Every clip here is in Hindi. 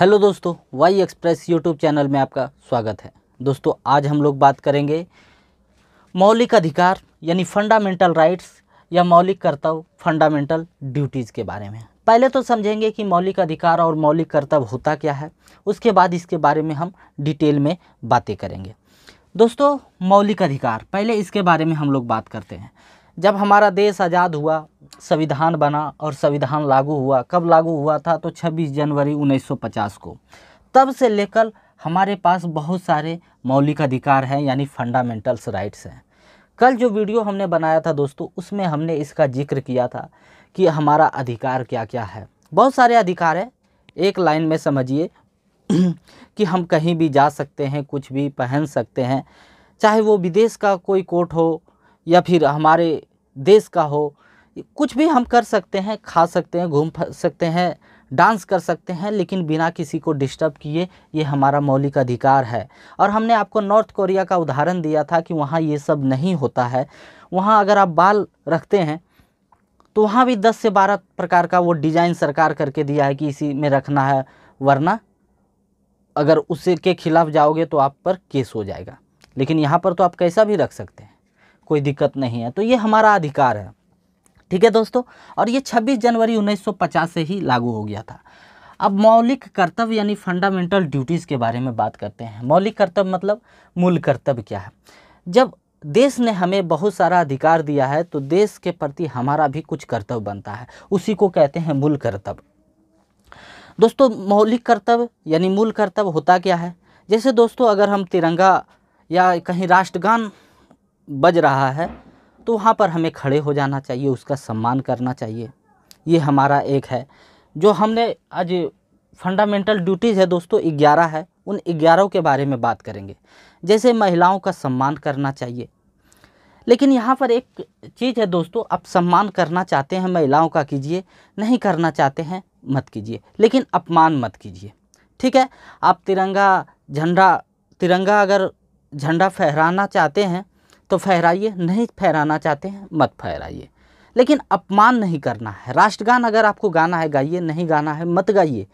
हेलो दोस्तों वाई एक्सप्रेस यूट्यूब चैनल में आपका स्वागत है दोस्तों आज हम लोग बात करेंगे मौलिक अधिकार यानी फंडामेंटल राइट्स या मौलिक कर्तव्य फंडामेंटल ड्यूटीज़ के बारे में पहले तो समझेंगे कि मौलिक अधिकार और मौलिक कर्तव्य होता क्या है उसके बाद इसके बारे में हम डिटेल में बातें करेंगे दोस्तों मौलिक अधिकार पहले इसके बारे में हम लोग बात करते हैं जब हमारा देश आज़ाद हुआ संविधान बना और संविधान लागू हुआ कब लागू हुआ था तो 26 जनवरी 1950 को तब से लेकर हमारे पास बहुत सारे मौलिक अधिकार हैं यानी फंडामेंटल्स राइट्स हैं कल जो वीडियो हमने बनाया था दोस्तों उसमें हमने इसका जिक्र किया था कि हमारा अधिकार क्या क्या है बहुत सारे अधिकार हैं एक लाइन में समझिए कि हम कहीं भी जा सकते हैं कुछ भी पहन सकते हैं चाहे वो विदेश का कोई कोर्ट हो या फिर हमारे देश का हो कुछ भी हम कर सकते हैं खा सकते हैं घूम सकते हैं डांस कर सकते हैं लेकिन बिना किसी को डिस्टर्ब किए ये हमारा मौलिक अधिकार है और हमने आपको नॉर्थ कोरिया का उदाहरण दिया था कि वहाँ ये सब नहीं होता है वहाँ अगर आप बाल रखते हैं तो वहाँ भी 10 से 12 प्रकार का वो डिज़ाइन सरकार करके दिया है कि इसी में रखना है वरना अगर उसके के खिलाफ जाओगे तो आप पर केस हो जाएगा लेकिन यहाँ पर तो आप कैसा भी रख सकते हैं कोई दिक्कत नहीं है तो ये हमारा अधिकार है ठीक है दोस्तों और ये 26 जनवरी 1950 से ही लागू हो गया था अब मौलिक कर्तव्य यानी फंडामेंटल ड्यूटीज़ के बारे में बात करते हैं मौलिक कर्तव्य मतलब मूल कर्तव्य क्या है जब देश ने हमें बहुत सारा अधिकार दिया है तो देश के प्रति हमारा भी कुछ कर्तव्य बनता है उसी को कहते हैं मूल कर्तव्य दोस्तों मौलिक कर्तव्य यानी मूल कर्तव्य होता क्या है जैसे दोस्तों अगर हम तिरंगा या कहीं राष्ट्रगान बज रहा है तो वहाँ पर हमें खड़े हो जाना चाहिए उसका सम्मान करना चाहिए ये हमारा एक है जो हमने आज फंडामेंटल ड्यूटीज़ है दोस्तों ग्यारह है उन ग्यारह के बारे में बात करेंगे जैसे महिलाओं का सम्मान करना चाहिए लेकिन यहाँ पर एक चीज़ है दोस्तों आप सम्मान करना चाहते हैं महिलाओं का कीजिए नहीं करना चाहते हैं मत कीजिए लेकिन अपमान मत कीजिए ठीक है आप तिरंगा झंडा तिरंगा अगर झंडा फहराना चाहते हैं तो फहराइए नहीं फहराना चाहते हैं मत फहराइए लेकिन अपमान नहीं करना है राष्ट्रगान अगर आपको गाना है गाइए नहीं गाना है मत गाइए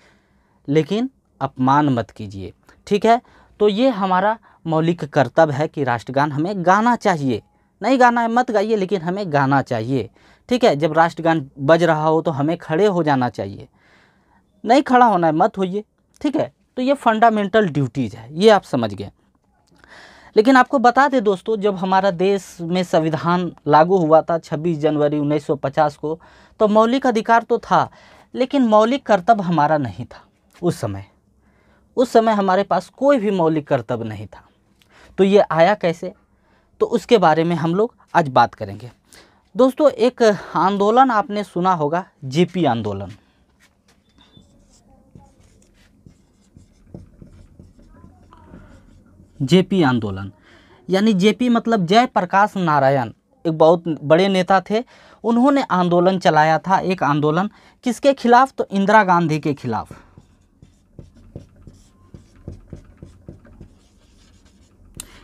लेकिन अपमान मत कीजिए ठीक है तो ये हमारा मौलिक कर्तव्य है कि राष्ट्रगान हमें गाना चाहिए नहीं गाना है मत गाइए लेकिन हमें गाना चाहिए ठीक है जब राष्ट्रगान बज रहा हो तो हमें खड़े हो जाना चाहिए नहीं खड़ा होना है मत होइए ठीक है तो ये फंडामेंटल ड्यूटीज़ है ये आप समझ गए लेकिन आपको बता दें दोस्तों जब हमारा देश में संविधान लागू हुआ था 26 जनवरी 1950 को तो मौलिक अधिकार तो था लेकिन मौलिक कर्तव्य हमारा नहीं था उस समय उस समय हमारे पास कोई भी मौलिक कर्तव्य नहीं था तो ये आया कैसे तो उसके बारे में हम लोग आज बात करेंगे दोस्तों एक आंदोलन आपने सुना होगा जीपी आंदोलन जेपी आंदोलन यानी जेपी मतलब जय प्रकाश नारायण एक बहुत बड़े नेता थे उन्होंने आंदोलन चलाया था एक आंदोलन किसके खिलाफ तो इंदिरा गांधी के खिलाफ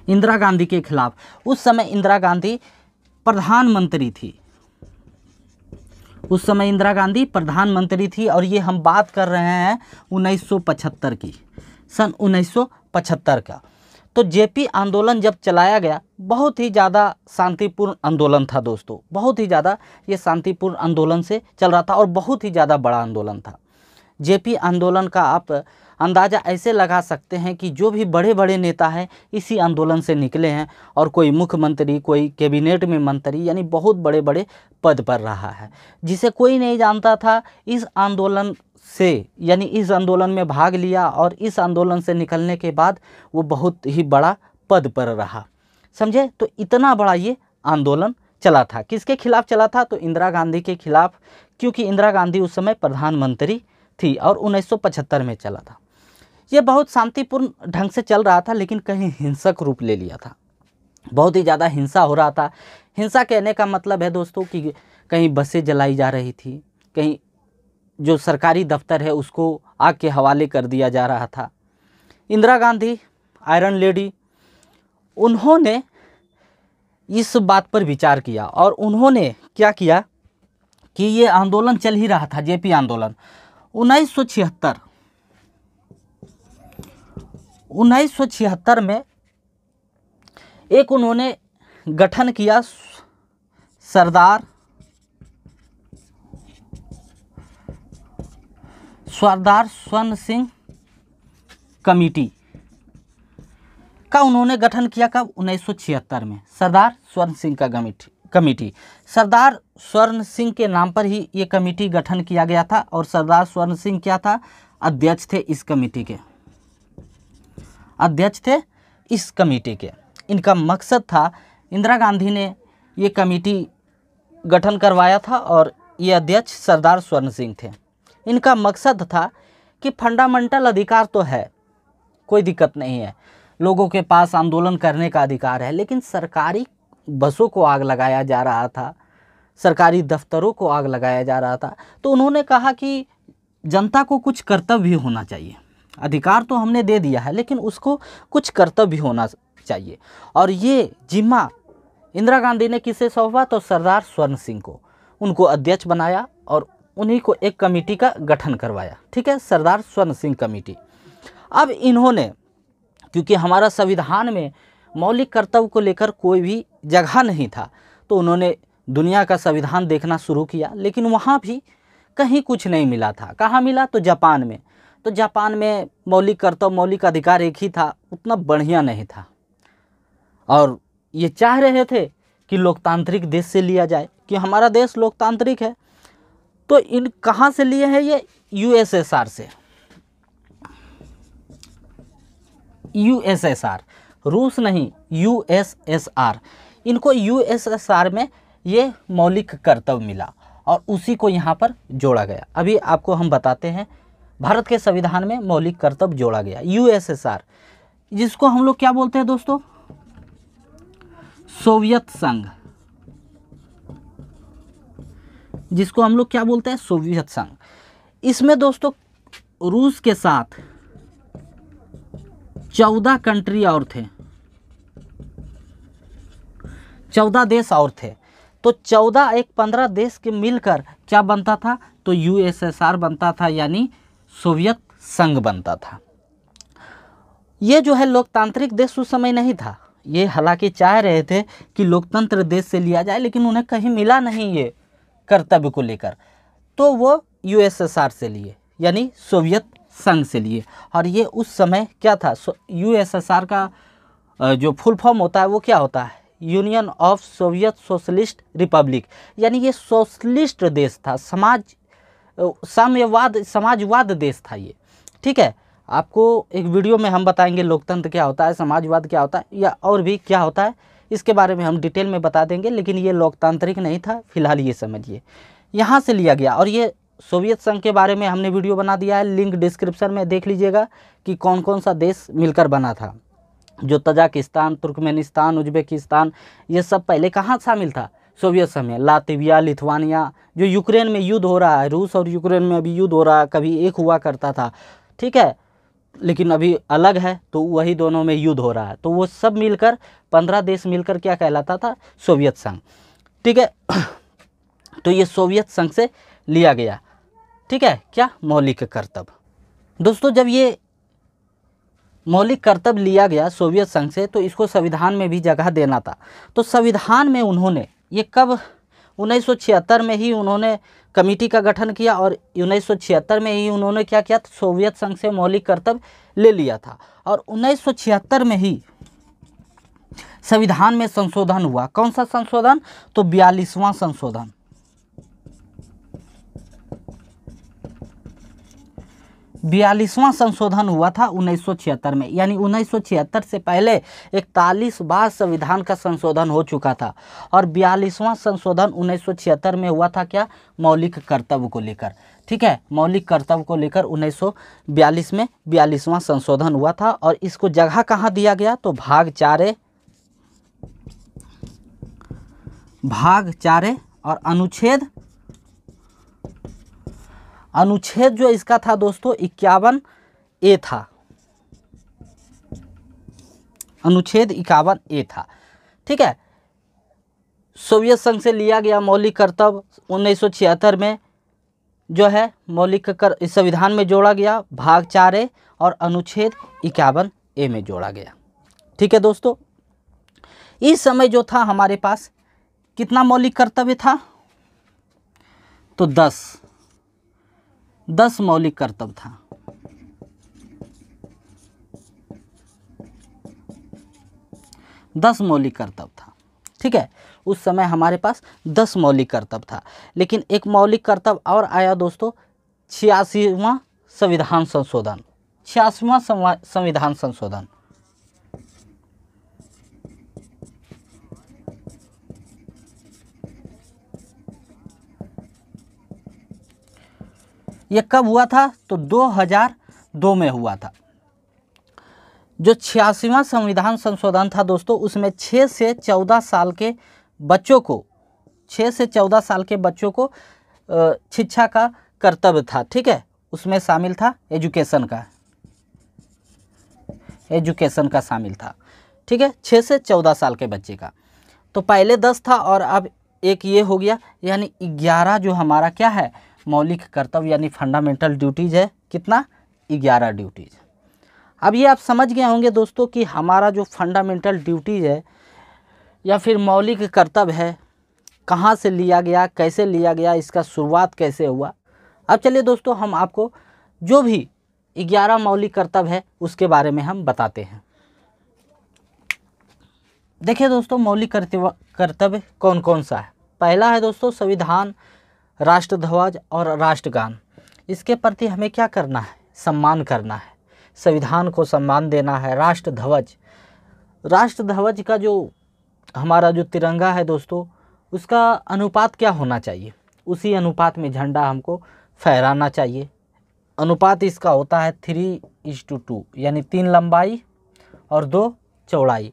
इंदिरा गांधी के खिलाफ उस समय इंदिरा गांधी प्रधानमंत्री थी उस समय इंदिरा गांधी प्रधानमंत्री थी और ये हम बात कर रहे हैं 1975 की सन 1975 का तो जेपी आंदोलन जब चलाया गया बहुत ही ज़्यादा शांतिपूर्ण आंदोलन था दोस्तों बहुत ही ज़्यादा ये शांतिपूर्ण आंदोलन से चल रहा था और बहुत ही ज़्यादा बड़ा आंदोलन था जेपी आंदोलन का आप अंदाज़ा ऐसे लगा सकते हैं कि जो भी बड़े बड़े नेता हैं इसी आंदोलन से निकले हैं और कोई मुख्यमंत्री कोई कैबिनेट में मंत्री यानी बहुत बड़े बड़े पद पर रहा है जिसे कोई नहीं जानता था इस आंदोलन से यानी इस आंदोलन में भाग लिया और इस आंदोलन से निकलने के बाद वो बहुत ही बड़ा पद पर रहा समझे तो इतना बड़ा ये आंदोलन चला था किसके खिलाफ चला था तो इंदिरा गांधी के खिलाफ क्योंकि इंदिरा गांधी उस समय प्रधानमंत्री थी और 1975 में चला था ये बहुत शांतिपूर्ण ढंग से चल रहा था लेकिन कहीं हिंसक रूप ले लिया था बहुत ही ज़्यादा हिंसा हो रहा था हिंसा कहने का मतलब है दोस्तों कि कहीं बसें जलाई जा रही थी कहीं जो सरकारी दफ्तर है उसको आग के हवाले कर दिया जा रहा था इंदिरा गांधी आयरन लेडी उन्होंने इस बात पर विचार किया और उन्होंने क्या किया कि ये आंदोलन चल ही रहा था जेपी आंदोलन उन्नीस सौ छिहत्तर उन्नीस में एक उन्होंने गठन किया सरदार सरदार स्वर्ण सिंह कमेटी का उन्होंने गठन किया कब 1976 में सरदार स्वर्ण सिंह का कमेटी कमेटी सरदार स्वर्ण सिंह के नाम पर ही ये कमेटी गठन किया गया था और सरदार स्वर्ण सिंह क्या था अध्यक्ष थे इस कमेटी के अध्यक्ष थे इस कमेटी के इनका मकसद था इंदिरा गांधी ने ये कमेटी गठन करवाया था और ये अध्यक्ष सरदार स्वर्ण सिंह थे इनका मकसद था कि फंडामेंटल अधिकार तो है कोई दिक्कत नहीं है लोगों के पास आंदोलन करने का अधिकार है लेकिन सरकारी बसों को आग लगाया जा रहा था सरकारी दफ्तरों को आग लगाया जा रहा था तो उन्होंने कहा कि जनता को कुछ कर्तव्य होना चाहिए अधिकार तो हमने दे दिया है लेकिन उसको कुछ कर्तव्य होना चाहिए और ये जिम्मा इंदिरा गांधी ने किसे सौंपा तो सरदार स्वर्ण सिंह को उनको अध्यक्ष बनाया और उन्हीं को एक कमेटी का गठन करवाया ठीक है सरदार स्वर्ण सिंह कमेटी अब इन्होंने क्योंकि हमारा संविधान में मौलिक कर्तव्य को लेकर कोई भी जगह नहीं था तो उन्होंने दुनिया का संविधान देखना शुरू किया लेकिन वहाँ भी कहीं कुछ नहीं मिला था कहाँ मिला तो जापान में तो जापान में मौलिक कर्तव्य मौलिक अधिकार एक ही था उतना बढ़िया नहीं था और ये चाह रहे थे कि लोकतांत्रिक देश से लिया जाए कि हमारा देश लोकतांत्रिक है तो इन कहाँ से लिए हैं ये यूएसएसआर से यूएसएसआर रूस नहीं यूएसएसआर इनको यूएसएसआर में ये मौलिक कर्तव्य मिला और उसी को यहाँ पर जोड़ा गया अभी आपको हम बताते हैं भारत के संविधान में मौलिक कर्तव्य जोड़ा गया यूएसएसआर जिसको हम लोग क्या बोलते हैं दोस्तों सोवियत संघ जिसको हम लोग क्या बोलते हैं सोवियत संघ इसमें दोस्तों रूस के साथ चौदह कंट्री और थे चौदह देश और थे तो चौदह एक पंद्रह देश के मिलकर क्या बनता था तो यूएसएसआर बनता था यानी सोवियत संघ बनता था ये जो है लोकतांत्रिक देश उस समय नहीं था ये हालांकि चाह रहे थे कि लोकतंत्र देश से लिया जाए लेकिन उन्हें कहीं मिला नहीं ये कर्तव्य को लेकर तो वो यूएसएसआर से लिए यानी सोवियत संघ से लिए और ये उस समय क्या था यूएसएसआर का जो फुल फॉर्म होता है वो क्या होता है Union of Soviet Socialist Republic यानी ये सोशलिस्ट देश था समाज साम्यवाद समाजवाद देश था ये ठीक है आपको एक वीडियो में हम बताएंगे लोकतंत्र क्या होता है समाजवाद क्या होता है या और भी क्या होता है इसके बारे में हम डिटेल में बता देंगे लेकिन ये लोकतांत्रिक नहीं था फिलहाल ये समझिए यहाँ से लिया गया और ये सोवियत संघ के बारे में हमने वीडियो बना दिया है लिंक डिस्क्रिप्शन में देख लीजिएगा कि कौन कौन सा देश मिलकर बना था जो तजाकिस्तान तुर्कमेनिस्तान उज्बेकिस्तान ये सब पहले कहाँ शामिल था सोवियत समय लातविया लिथवानिया जो यूक्रेन में युद्ध हो रहा है रूस और यूक्रेन में अभी युद्ध हो रहा है कभी एक हुआ करता था ठीक है लेकिन अभी अलग है तो वही दोनों में युद्ध हो रहा है तो वो सब मिलकर पंद्रह देश मिलकर क्या कहलाता था सोवियत संघ ठीक है तो ये सोवियत संघ से लिया गया ठीक है क्या मौलिक कर्तव्य दोस्तों जब ये मौलिक कर्तव्य लिया गया सोवियत संघ से तो इसको संविधान में भी जगह देना था तो संविधान में उन्होंने ये कब उन्नीस में ही उन्होंने कमेटी का गठन किया और उन्नीस में ही उन्होंने क्या किया सोवियत संघ से मौलिक कर्तव्य ले लिया था और उन्नीस में ही संविधान में संशोधन हुआ कौन सा संशोधन तो बयालीसवां संशोधन बयालीसवां संशोधन हुआ था उन्नीस में यानी उन्नीस से पहले इकतालीस बार संविधान का संशोधन हो चुका था और बयालीसवां संशोधन उन्नीस में हुआ था क्या मौलिक कर्तव्य को लेकर ठीक है मौलिक कर्तव्य को लेकर 1942 में बयालीसवां संशोधन हुआ था और इसको जगह कहाँ दिया गया तो भाग चारे भाग चारे और अनुच्छेद अनुच्छेद जो इसका था दोस्तों इक्यावन ए था अनुच्छेद इक्यावन ए था ठीक है सोवियत संघ से लिया गया मौलिक कर्तव्य उन्नीस में जो है मौलिक कर संविधान में जोड़ा गया भाग चार ए और अनुच्छेद इक्यावन ए में जोड़ा गया ठीक है दोस्तों इस समय जो था हमारे पास कितना मौलिक कर्तव्य था तो दस दस मौलिक कर्तव्य था दस मौलिक कर्तव्य था ठीक है उस समय हमारे पास दस मौलिक कर्तव्य था लेकिन एक मौलिक कर्तव्य और आया दोस्तों छियासीवा संविधान संशोधन छियासीवा संविधान संशोधन ये कब हुआ था तो 2002 में हुआ था जो छियासीवा संविधान संशोधन था दोस्तों उसमें छः से चौदह साल के बच्चों को 6 से चौदह साल के बच्चों को शिक्षा का कर्तव्य था ठीक है उसमें शामिल था एजुकेशन का एजुकेशन का शामिल था ठीक है छः से चौदह साल के बच्चे का तो पहले दस था और अब एक ये हो गया यानी ग्यारह जो हमारा क्या है मौलिक कर्तव्य यानी फंडामेंटल ड्यूटीज़ है कितना ग्यारह ड्यूटीज़ अब ये आप समझ गए होंगे दोस्तों कि हमारा जो फंडामेंटल ड्यूटीज़ है या फिर मौलिक कर्तव्य है कहाँ से लिया गया कैसे लिया गया इसका शुरुआत कैसे हुआ अब चलिए दोस्तों हम आपको जो भी ग्यारह मौलिक कर्तव्य है उसके बारे में हम बताते हैं देखिए दोस्तों मौलिक कर्तव्य कर्तव्य कौन कौन सा है पहला है दोस्तों संविधान राष्ट्रध्वज और राष्ट्रगान इसके प्रति हमें क्या करना है सम्मान करना है संविधान को सम्मान देना है राष्ट्र ध्वज राष्ट्र ध्वज का जो हमारा जो तिरंगा है दोस्तों उसका अनुपात क्या होना चाहिए उसी अनुपात में झंडा हमको फहराना चाहिए अनुपात इसका होता है थ्री इज टू टू यानी तीन लंबाई और दो चौड़ाई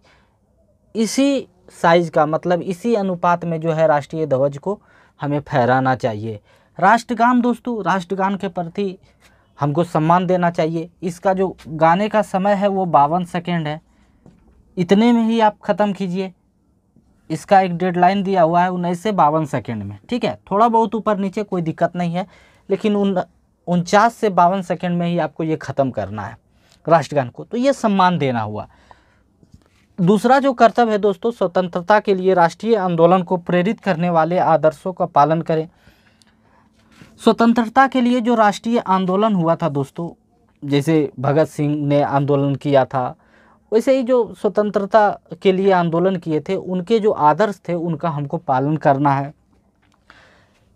इसी साइज़ का मतलब इसी अनुपात में जो है राष्ट्रीय ध्वज को हमें फहराना चाहिए राष्ट्रगान दोस्तों राष्ट्रगान के प्रति हमको सम्मान देना चाहिए इसका जो गाने का समय है वो बावन सेकेंड है इतने में ही आप ख़त्म कीजिए इसका एक डेडलाइन दिया हुआ है उन्नीस से बावन सेकेंड में ठीक है थोड़ा बहुत ऊपर नीचे कोई दिक्कत नहीं है लेकिन उन उनचास से बावन सेकेंड में ही आपको ये ख़त्म करना है राष्ट्रगान को तो ये सम्मान देना हुआ दूसरा जो कर्तव्य है दोस्तों स्वतंत्रता के लिए राष्ट्रीय आंदोलन को प्रेरित करने वाले आदर्शों का पालन करें स्वतंत्रता के लिए जो राष्ट्रीय आंदोलन हुआ था दोस्तों जैसे भगत सिंह ने आंदोलन किया था वैसे ही जो स्वतंत्रता के लिए आंदोलन किए थे उनके जो आदर्श थे उनका हमको पालन करना है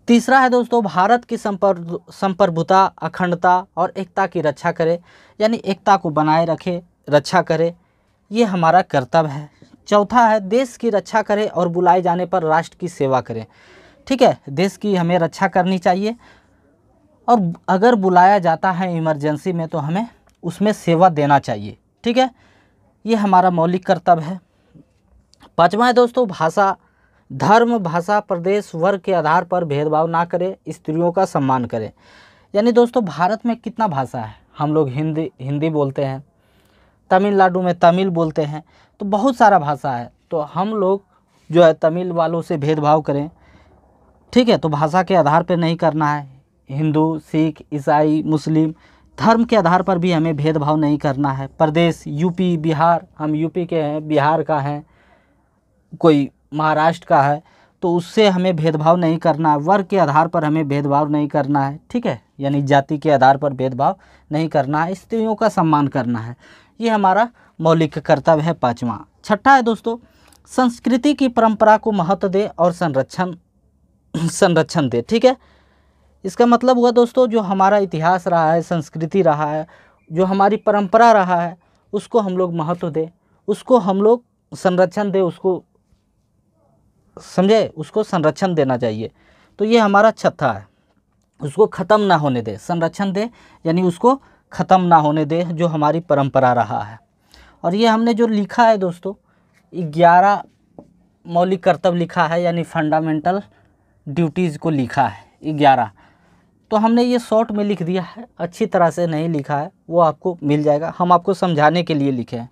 तीसरा है दोस्तों भारत की संपर संप्रभुता अखंडता और एकता की रक्षा करें यानी एकता को बनाए रखें रक्षा करें ये हमारा कर्तव्य है चौथा है देश की रक्षा करें और बुलाए जाने पर राष्ट्र की सेवा करें ठीक है देश की हमें रक्षा करनी चाहिए और अगर बुलाया जाता है इमरजेंसी में तो हमें उसमें सेवा देना चाहिए ठीक है ये हमारा मौलिक कर्तव्य है पाँचवा है दोस्तों भाषा धर्म भाषा प्रदेश वर्ग के आधार पर भेदभाव ना करें स्त्रियों का सम्मान करें यानी दोस्तों भारत में कितना भाषा है हम लोग हिंदी हिंदी बोलते हैं तमिलनाडु में तमिल बोलते हैं तो बहुत सारा भाषा है तो हम लोग जो है तमिल वालों से भेदभाव करें ठीक है तो भाषा के आधार पर नहीं करना है हिंदू सिख ईसाई मुस्लिम धर्म के आधार पर भी हमें भेदभाव नहीं करना है प्रदेश यूपी बिहार हम यूपी के हैं बिहार का हैं कोई महाराष्ट्र का है तो उससे हमें भेदभाव नहीं करना है वर्ग के आधार पर हमें भेदभाव नहीं करना है ठीक है यानी जाति के आधार पर भेदभाव नहीं करना है स्त्रियों का सम्मान करना है ये हमारा मौलिक कर्तव्य है पाँचवा छठा है दोस्तों संस्कृति की परंपरा को महत्व दे और संरक्षण संरक्षण दे ठीक है इसका मतलब हुआ दोस्तों जो हमारा इतिहास रहा है संस्कृति रहा है जो हमारी परंपरा रहा है उसको हम लोग महत्व दें उसको हम लोग संरक्षण दें उसको समझे उसको संरक्षण देना चाहिए तो ये हमारा छठा है उसको ख़त्म ना होने दे संरक्षण दे यानी उसको ख़त्म ना होने दे जो हमारी परंपरा रहा है और ये हमने जो लिखा है दोस्तों ग्यारह मौलिक कर्तव्य लिखा है यानी फंडामेंटल ड्यूटीज़ को लिखा है ग्यारह तो हमने ये शॉर्ट में लिख दिया है अच्छी तरह से नहीं लिखा है वो आपको मिल जाएगा हम आपको समझाने के लिए लिखे हैं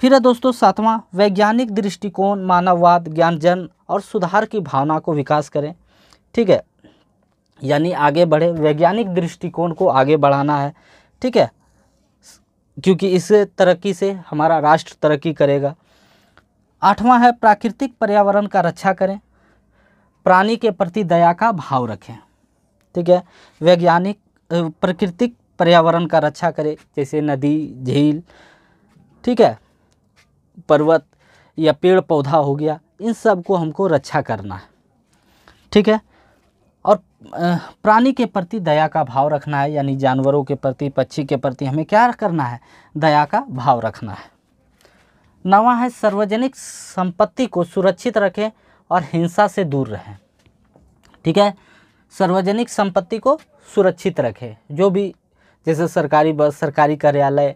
फिर है दोस्तों सातवां वैज्ञानिक दृष्टिकोण मानववाद ज्ञान जन और सुधार की भावना को विकास करें ठीक है यानी आगे बढ़े वैज्ञानिक दृष्टिकोण को आगे बढ़ाना है ठीक है क्योंकि इस तरक्की से हमारा राष्ट्र तरक्की करेगा आठवां है प्राकृतिक पर्यावरण का रक्षा करें प्राणी के प्रति दया का भाव रखें ठीक है वैज्ञानिक प्राकृतिक पर्यावरण का रक्षा करें जैसे नदी झील ठीक है पर्वत या पेड़ पौधा हो गया इन सब को हमको रक्षा करना है ठीक है और प्राणी के प्रति दया का भाव रखना है यानी जानवरों के प्रति पक्षी के प्रति हमें क्या करना है दया का भाव रखना है नवा है सार्वजनिक संपत्ति को सुरक्षित रखें और हिंसा से दूर रहें ठीक है सार्वजनिक संपत्ति को सुरक्षित रखें जो भी जैसे सरकारी बस सरकारी कार्यालय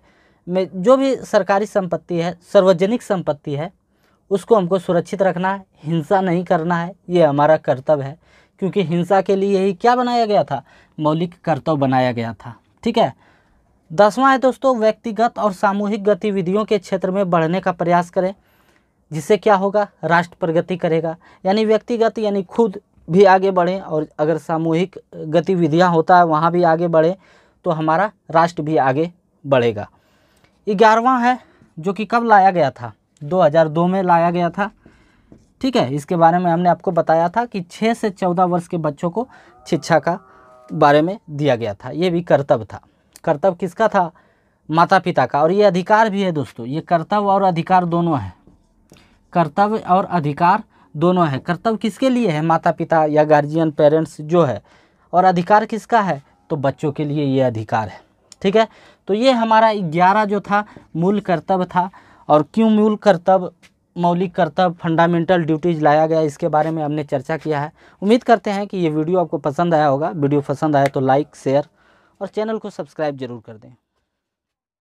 में जो भी सरकारी संपत्ति है सार्वजनिक संपत्ति है उसको हमको सुरक्षित रखना है हिंसा नहीं करना है ये हमारा कर्तव्य है क्योंकि हिंसा के लिए ही क्या बनाया गया था मौलिक कर्तव्य बनाया गया था ठीक है दसवां है दोस्तों व्यक्तिगत और सामूहिक गतिविधियों के क्षेत्र में बढ़ने का प्रयास करें जिससे क्या होगा राष्ट्र प्रगति करेगा यानी व्यक्तिगत यानी खुद भी आगे बढ़ें और अगर सामूहिक गतिविधियां होता है वहाँ भी आगे बढ़ें तो हमारा राष्ट्र भी आगे बढ़ेगा ग्यारहवा है जो कि कब लाया गया था 2002 में लाया गया था ठीक है इसके बारे में हमने आपको बताया था कि छः से चौदह वर्ष के बच्चों को शिक्षा का बारे में दिया गया था ये भी कर्तव्य था कर्तव्य किसका था माता पिता का और ये अधिकार भी है दोस्तों ये कर्तव्य और अधिकार दोनों है कर्तव्य और अधिकार दोनों है कर्तव्य किसके लिए है माता पिता या गार्जियन पेरेंट्स जो है और अधिकार किसका है तो बच्चों के लिए ये अधिकार है ठीक है तो ये हमारा ग्यारह जो था मूल कर्तव्य था और क्यों मूल कर्तव्य मौलिक कर्तव्य फंडामेंटल ड्यूटीज लाया गया इसके बारे में हमने चर्चा किया है उम्मीद करते हैं कि ये वीडियो आपको पसंद आया होगा वीडियो पसंद आया तो लाइक शेयर और चैनल को सब्सक्राइब जरूर कर दें